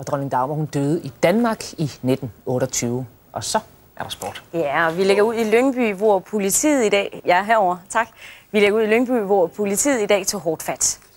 Og dronning Dagmar, hun døde i Danmark i 1928. Og så er der sport. Ja, og vi ligger ud i Lyngby, hvor politiet i dag... Ja, herover. tak. Vi lægger ud i Lyngby, hvor politiet i dag tog hårdt fat.